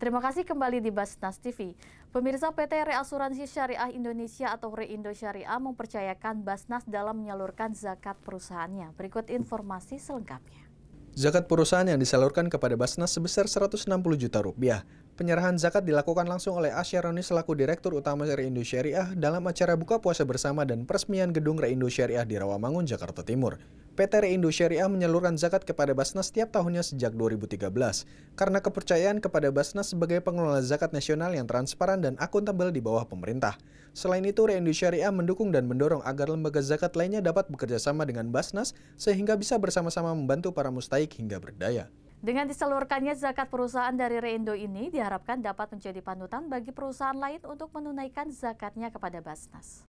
Terima kasih kembali di Basnas TV. Pemirsa PT Reasuransi Syariah Indonesia atau Reindo Syariah mempercayakan Basnas dalam menyalurkan zakat perusahaannya. Berikut informasi selengkapnya. Zakat perusahaan yang disalurkan kepada Basnas sebesar 160 juta rupiah. Penyerahan zakat dilakukan langsung oleh Asyaroni selaku Direktur Utama Reindo Syariah dalam acara buka puasa bersama dan peresmian gedung Reindo Syariah di Rawamangun, Jakarta Timur. PT Indo Syariah menyalurkan zakat kepada Basnas setiap tahunnya sejak 2013 karena kepercayaan kepada Basnas sebagai pengelola zakat nasional yang transparan dan akuntabel di bawah pemerintah. Selain itu, Indo Syariah mendukung dan mendorong agar lembaga zakat lainnya dapat bekerja sama dengan Basnas sehingga bisa bersama-sama membantu para mustaik hingga berdaya. Dengan disalurkannya zakat perusahaan dari Reindo ini diharapkan dapat menjadi panutan bagi perusahaan lain untuk menunaikan zakatnya kepada Basnas.